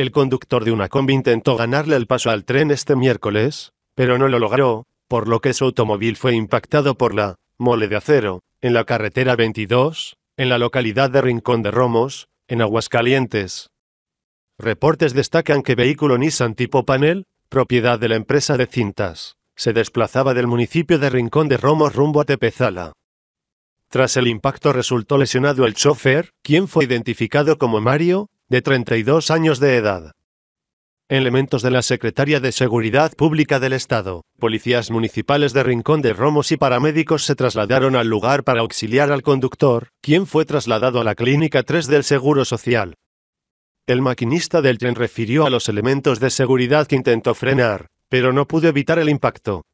El conductor de una combi intentó ganarle el paso al tren este miércoles, pero no lo logró, por lo que su automóvil fue impactado por la mole de acero, en la carretera 22, en la localidad de Rincón de Romos, en Aguascalientes. Reportes destacan que vehículo Nissan tipo panel, propiedad de la empresa de cintas, se desplazaba del municipio de Rincón de Romos rumbo a Tepezala. Tras el impacto resultó lesionado el chofer, quien fue identificado como Mario, de 32 años de edad. Elementos de la Secretaría de Seguridad Pública del Estado, policías municipales de Rincón de Romos y paramédicos se trasladaron al lugar para auxiliar al conductor, quien fue trasladado a la Clínica 3 del Seguro Social. El maquinista del tren refirió a los elementos de seguridad que intentó frenar, pero no pudo evitar el impacto.